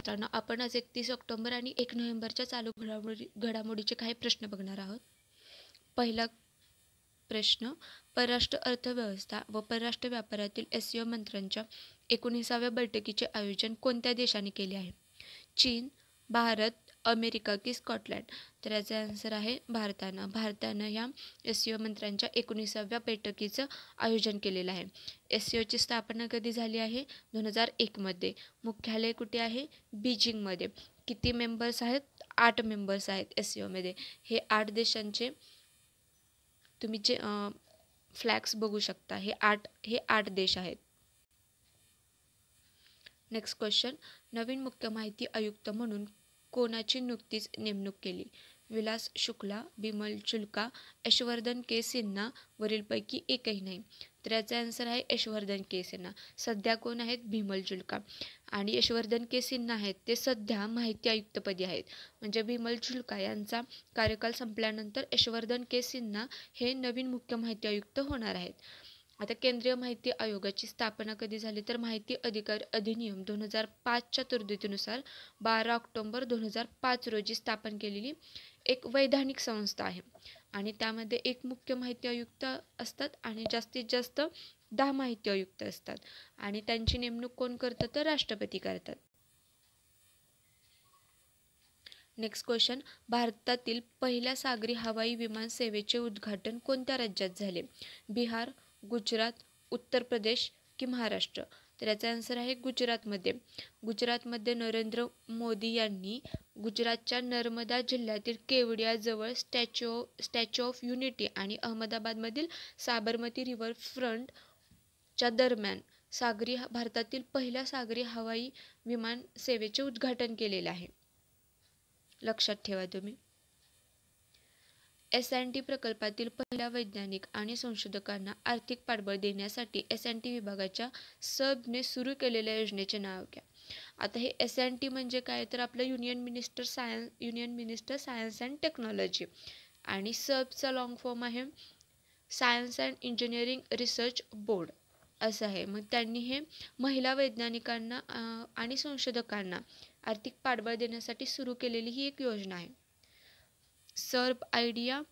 मित्रांनो आपण आज एकतीस ऑक्टोबर आणि एक नोव्हेंबरच्या चालू घडामोडी घडामोडीचे काही प्रश्न बघणार आहोत पहिला प्रश्न परराष्ट्र अर्थव्यवस्था व परराष्ट्र व्यापारातील एस ओ मंत्र्यांच्या एकोणीसाव्या बैठकीचे आयोजन कोणत्या देशाने केले आहे चीन भारत अमेरिका की स्कॉटलँड तर याचा आन्सर आहे भारतानं भारतानं ह्या एस सी e ओ मंत्र्यांच्या एकोणीसाव्या बैठकीचं आयोजन केलेलं आहे एस सी e ओची स्थापना कधी झाली आहे दोन हजार एकमध्ये मुख्यालय कुठे आहे बीजिंगमध्ये किती मेंबर्स आहेत आठ मेंबर्स आहेत एस सी e ओमध्ये हे आठ देशांचे तुम्ही जे फ्लॅग्स बघू शकता हे आठ हे आठ देश आहेत नेक्स्ट क्वेश्चन नवीन मुख्य माहिती आयुक्त म्हणून कोणाची नुकतीच नेमणूक केली विलास शुक्ला बिमल चुलका यशवर्धन के सिन्हा वरीलपैकी एकही नाही तर याचा आन्सर आहे यशवर्धन के सिन्हा सध्या कोण आहेत भीमल चुलका आणि यशवर्धन के सिन्हा आहेत ते सध्या माहिती आयुक्तपदी आहेत म्हणजे भीमल चुलका यांचा कार्यकाल संपल्यानंतर यशवर्धन के सिन्हा हे नवीन मुख्य माहिती आयुक्त होणार आहेत आता केंद्रीय माहिती आयोगाची स्थापना कधी झाली तर माहिती अधिकार अधिनियम दोन हजार पाचच्या तरतुदीनुसार बारा ऑक्टोंबर दोन हजार पाच रोजी स्थापन केलेली एक वैधानिक संस्था आहे आणि त्यामध्ये एक मुख्य माहिती आयुक्त असतात आणि जास्तीत जास्त दहा माहिती आयुक्त असतात आणि त्यांची नेमणूक कोण करतं तर राष्ट्रपती करतात नेक्स्ट क्वेश्चन भारतातील पहिल्या सागरी हवाई विमान सेवेचे उद्घाटन कोणत्या राज्यात झाले बिहार गुजरात उत्तर प्रदेश की महाराष्ट्र तर याचा आन्सर आहे गुजरातमध्ये गुजरातमध्ये नरेंद्र मोदी यांनी गुजरातच्या नर्मदा जिल्ह्यातील केवडियाजवळ स्टॅच्यू स्टॅच्यू ऑफ युनिटी आणि अहमदाबादमधील साबरमती रिव्हर फ्रंटच्या दरम्यान सागरी भारतातील पहिल्या सागरी हवाई विमान सेवेचे उद्घाटन केलेले आहे लक्षात ठेवा तुम्ही एस एन टी प्रकल्पातील पहिल्या वैज्ञानिक आणि संशोधकांना आर्थिक पाठबळ देण्यासाठी एस एन टी विभागाच्या सबने सुरू केलेल्या योजनेचे नाव घ्या आता हे एस एन टी म्हणजे काय तर आपलं union minister science union minister science and technology आणि सबचा लॉंग फॉर्म आहे science and engineering research board असं आहे मग त्यांनी हे महिला वैज्ञानिकांना आणि संशोधकांना आर्थिक पाठबळ देण्यासाठी सुरू केलेली ही एक योजना आहे SERB idea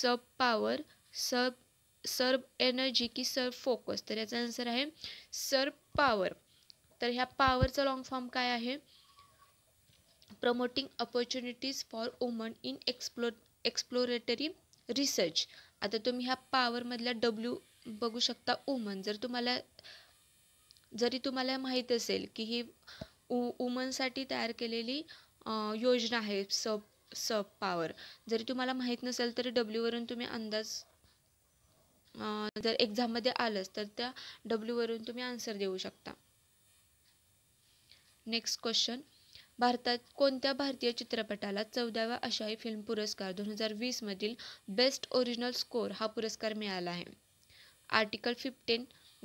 SERB POWER SERB SERB energy की सर्ब फोकस तर याचा आन्सर आहे सर्ब पावर तर ह्या पावरचा लॉंग फॉर्म काय आहे promoting opportunities for women in explo exploratory research आता तुम्ही ह्या पॉवरमधल्या डब्ल्यू बघू शकता वुमन जर तुम्हाला जरी तुम्हाला माहीत असेल की ही वुमनसाठी तयार केलेली योजना आहे सब सब पावर जरी तुम्हाला माहित नसेल तरी वरून तुम्ही अंदाज जर एक्झाममध्ये आलंच तर त्या वरून तुम्ही आन्सर देऊ शकता नेक्स्ट क्वेश्चन भारतात कोणत्या भारतीय चित्रपटाला चौदाव्या आशाही फिल्म पुरस्कार दोन हजार मधील बेस्ट ओरिजिनल स्कोअर हा पुरस्कार मिळाला आहे आर्टिकल फिफ्टीन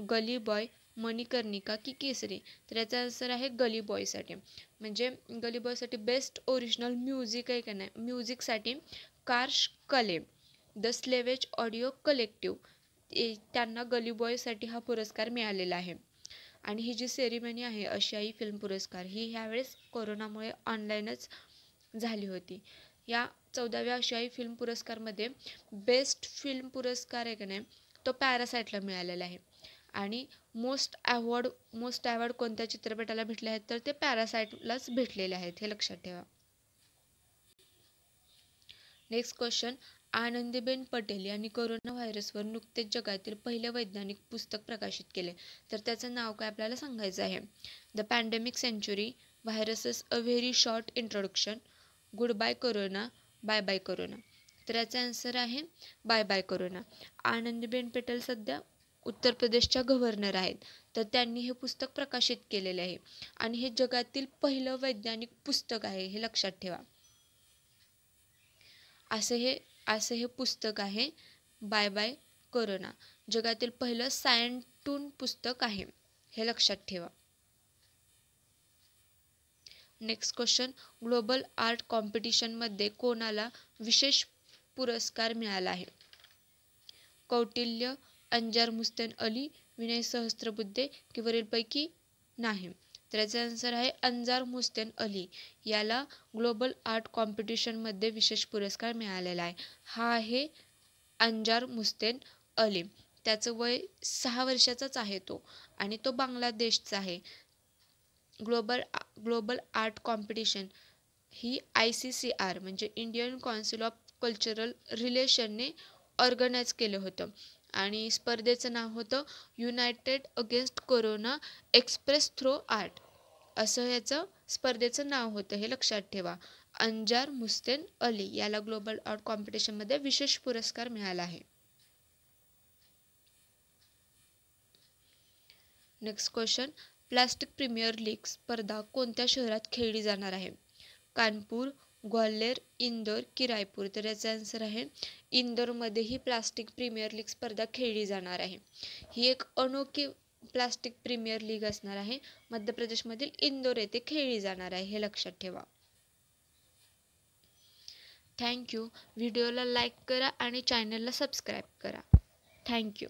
गली बॉय मणिकर्णिका की केसरी तर याचा आन्सर आहे गली बॉयसाठी म्हणजे गली बॉयसाठी बेस्ट ओरिजिनल म्युझिक आहे का नाही म्युझिकसाठी कार्श कले द स्लेवेज ऑडिओ कलेक्टिव त्यांना गली बॉयसाठी हा पुरस्कार मिळालेला आहे आणि ही जी सेरेमनी आहे आशियाई फिल्म पुरस्कार ही ह्यावेळेस कोरोनामुळे ऑनलाईनच झाली होती या चौदाव्या आशियाई फिल्म पुरस्कारमध्ये बेस्ट फिल्म पुरस्कार आहे का नाही तो पॅरासाईटला मिळालेला आहे आणि मोस्ट अवॉर्ड मोस्ट अवॉर्ड कोणत्या चित्रपटाला भेटले आहेत तर ते पॅरासाईटलाच भेटलेले आहेत हे लक्षात ठेवा नेक्स्ट क्वेश्चन आनंदीबेन पटेल यांनी कोरोना व्हायरसवर नुकतेच जगातील पहिले वैज्ञानिक पुस्तक प्रकाशित केले तर त्याचं नाव काय आपल्याला सांगायचं आहे the pandemic century viruses a very short introduction good bye corona bye bye corona तर याचा आन्सर आहे bye bye corona Anandiben Patel सध्या उत्तर प्रदेशच्या गव्हर्नर आहेत तर त्यांनी हे पुस्तक प्रकाशित केलेले आहे आणि हे जगातील पहिलं वैज्ञानिक पुस्तक आहे हे लक्षात ठेवा असं हे असं हे पुस्तक आहे बाय बाय करोना जगातील पहिलं सायंटून पुस्तक आहे हे लक्षात ठेवा नेक्स्ट क्वेश्चन ग्लोबल आर्ट कॉम्पिटिशनमध्ये कोणाला विशेष पुरस्कार मिळाला आहे कौटिल्य अंजार मुस्तेन अली विनय सहस्त्रबुद्धे की पैकी नाही तर याचा आन्सर आहे अंजार मुस्तेन अली याला ग्लोबल आर्ट कॉम्पिटिशनमध्ये विशेष पुरस्कार मिळालेला आहे हा आहे अंजार मुस्तेन अली त्याचं वय सहा वर्षाचाच आहे तो आणि तो बांगलादेशचा आहे ग्लोबल ग्लोबल आर्ट कॉम्पिटिशन ही आय सी सी आर म्हणजे इंडियन कौन्सिल ऑफ कल्चरल रिलेशनने ऑर्गनाईज केलं होतं आणि स्पर्धेचं नाव होतं united against corona express through art असं ह्याचं स्पर्धेचं नाव होतं हे लक्षात ठेवा अंजार मुस्तेन अली याला ग्लोबल आर्ट कॉम्पिटिशनमध्ये विशेष पुरस्कार मिळाला आहे next question plastic premier league स्पर्धा कोणत्या शहरात खेळली जाणार आहे कानपूर ग्वाल्हेर इंदोर किरायपूर तर याचा आन्सर आहे इंदोरमध्येही प्लास्टिक प्रीमियर लीग स्पर्धा खेळली जाणार आहे ही एक अनोखी प्लास्टिक प्रीमियर लीग असणार आहे मध्य प्रदेशमधील इंदोर येथे खेळली जाणार आहे हे लक्षात ठेवा थँक्यू व्हिडिओला लाईक करा आणि चॅनलला सबस्क्राईब करा थँक्यू